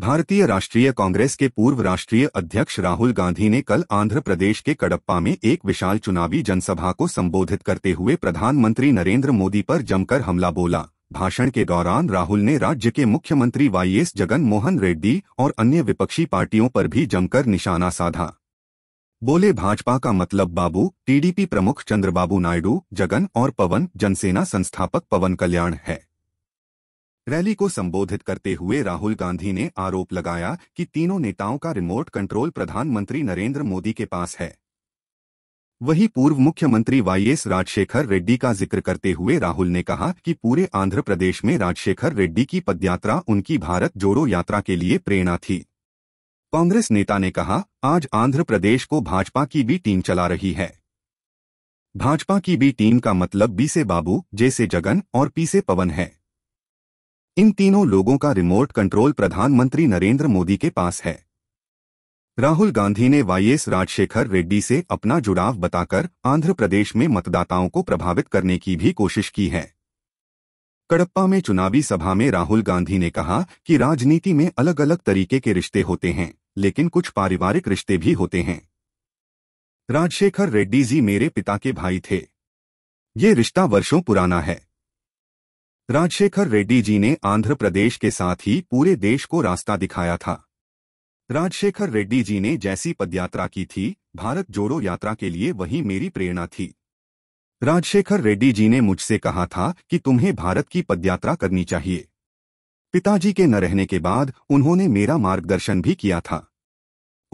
भारतीय राष्ट्रीय कांग्रेस के पूर्व राष्ट्रीय अध्यक्ष राहुल गांधी ने कल आंध्र प्रदेश के कड़प्पा में एक विशाल चुनावी जनसभा को संबोधित करते हुए प्रधानमंत्री नरेंद्र मोदी पर जमकर हमला बोला भाषण के दौरान राहुल ने राज्य के मुख्यमंत्री वाई एस जगन मोहन रेड्डी और अन्य विपक्षी पार्टियों पर भी जमकर निशाना साधा बोले भाजपा का मतलब बाबू टीडीपी प्रमुख चंद्रबाबू नायडू जगन और पवन जनसेना संस्थापक पवन कल्याण है रैली को संबोधित करते हुए राहुल गांधी ने आरोप लगाया कि तीनों नेताओं का रिमोट कंट्रोल प्रधानमंत्री नरेंद्र मोदी के पास है वहीं पूर्व मुख्यमंत्री वाईएस राजशेखर रेड्डी का जिक्र करते हुए राहुल ने कहा कि पूरे आंध्र प्रदेश में राजशेखर रेड्डी की पदयात्रा उनकी भारत जोड़ो यात्रा के लिए प्रेरणा थी कांग्रेस नेता ने कहा आज आंध्र प्रदेश को भाजपा की भी टीम चला रही है भाजपा की भी टीम का मतलब बी से बाबू जे से जगन और पी से पवन है इन तीनों लोगों का रिमोट कंट्रोल प्रधानमंत्री नरेंद्र मोदी के पास है राहुल गांधी ने वाईएस राजशेखर रेड्डी से अपना जुड़ाव बताकर आंध्र प्रदेश में मतदाताओं को प्रभावित करने की भी कोशिश की है कड़प्पा में चुनावी सभा में राहुल गांधी ने कहा कि राजनीति में अलग अलग तरीके के रिश्ते होते हैं लेकिन कुछ पारिवारिक रिश्ते भी होते हैं राजशेखर रेड्डी जी मेरे पिता के भाई थे ये रिश्ता वर्षों पुराना है राजशेखर रेड्डी जी ने आंध्र प्रदेश के साथ ही पूरे देश को रास्ता दिखाया था राजशेखर रेड्डी जी ने जैसी पदयात्रा की थी भारत जोड़ो यात्रा के लिए वही मेरी प्रेरणा थी राजशेखर रेड्डी जी ने मुझसे कहा था कि तुम्हें भारत की पदयात्रा करनी चाहिए पिताजी के न रहने के बाद उन्होंने मेरा मार्गदर्शन भी किया था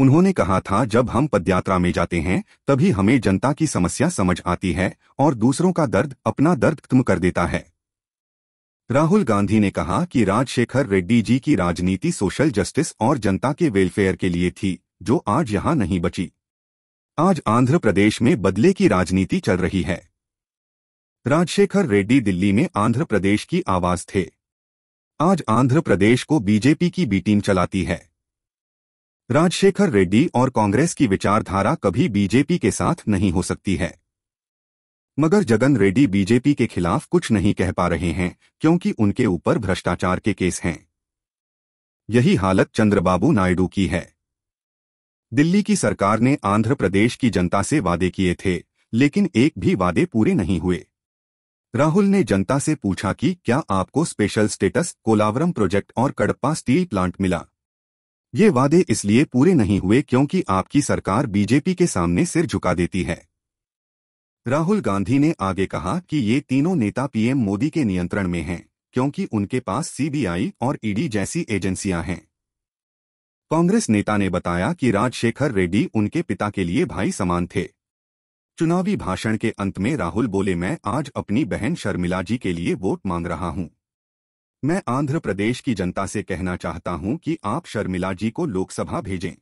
उन्होंने कहा था जब हम पदयात्रा में जाते हैं तभी हमें जनता की समस्या समझ आती है और दूसरों का दर्द अपना दर्द खत्म कर देता है राहुल गांधी ने कहा कि राजशेखर रेड्डी जी की राजनीति सोशल जस्टिस और जनता के वेलफेयर के लिए थी जो आज यहां नहीं बची आज आंध्र प्रदेश में बदले की राजनीति चल रही है राजशेखर रेड्डी दिल्ली में आंध्र प्रदेश की आवाज थे आज आंध्र प्रदेश को बीजेपी की बी टीम चलाती है राजशेखर रेड्डी और कांग्रेस की विचारधारा कभी बीजेपी के साथ नहीं हो सकती है मगर जगन रेड्डी बीजेपी के खिलाफ कुछ नहीं कह पा रहे हैं क्योंकि उनके ऊपर भ्रष्टाचार के केस हैं यही हालत चंद्रबाबू नायडू की है दिल्ली की सरकार ने आंध्र प्रदेश की जनता से वादे किए थे लेकिन एक भी वादे पूरे नहीं हुए राहुल ने जनता से पूछा कि क्या आपको स्पेशल स्टेटस कोलावरम प्रोजेक्ट और कड़प्पा स्टील प्लांट मिला ये वादे इसलिए पूरे नहीं हुए क्योंकि आपकी सरकार बीजेपी के सामने सिर झुका देती है राहुल गांधी ने आगे कहा कि ये तीनों नेता पीएम मोदी के नियंत्रण में हैं क्योंकि उनके पास सीबीआई और ईडी जैसी एजेंसियां हैं कांग्रेस नेता ने बताया कि राजशेखर रेड्डी उनके पिता के लिए भाई समान थे चुनावी भाषण के अंत में राहुल बोले मैं आज अपनी बहन शर्मिला जी के लिए वोट मांग रहा हूं मैं आंध्र प्रदेश की जनता से कहना चाहता हूं कि आप शर्मिला जी को लोकसभा भेजें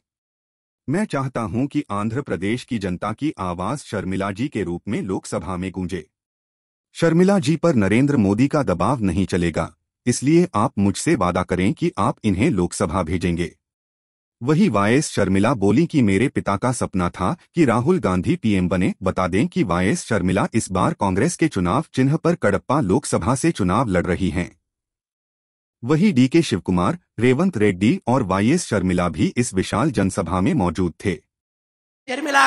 मैं चाहता हूं कि आंध्र प्रदेश की जनता की आवाज शर्मिला जी के रूप में लोकसभा में गूंजे शर्मिला जी पर नरेंद्र मोदी का दबाव नहीं चलेगा इसलिए आप मुझसे वादा करें कि आप इन्हें लोकसभा भेजेंगे वही वायस शर्मिला बोली कि मेरे पिता का सपना था कि राहुल गांधी पीएम बने बता दें कि वायस शर्मिला इस बार कांग्रेस के चुनाव चिन्ह पर कड़प्पा लोकसभा से चुनाव लड़ रही हैं वहीं डीके शिवकुमार रेवंत रेड्डी और वाईएस शर्मिला भी इस विशाल जनसभा में मौजूद थे शर्मिला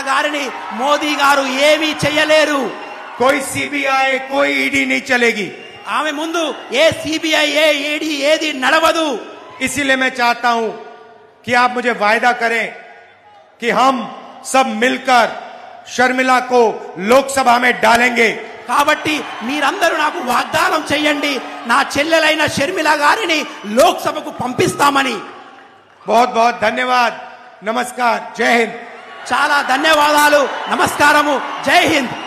मोदी गारु ये भी చేయలేరు कोई सीबीआई कोई ईडी नहीं चलेगी ఆమె मुंदु ये सीबीआई ये ईडी दी नडवदु इसीलिए मैं चाहता हूं कि आप मुझे वायदा करें कि हम सब मिलकर शर्मिला को लोकसभा में डालेंगे కాబట్టి మీరందరూ నాకు వాగ్దానం చేయండి నా చెల్లెలైన షర్మిల గారిని లోక్సభకు పంపిస్తామని బహుత్ బహుత్ ధన్యవాద్ నమస్కార్ జై హింద్ చాలా ధన్యవాదాలు నమస్కారము జై హింద్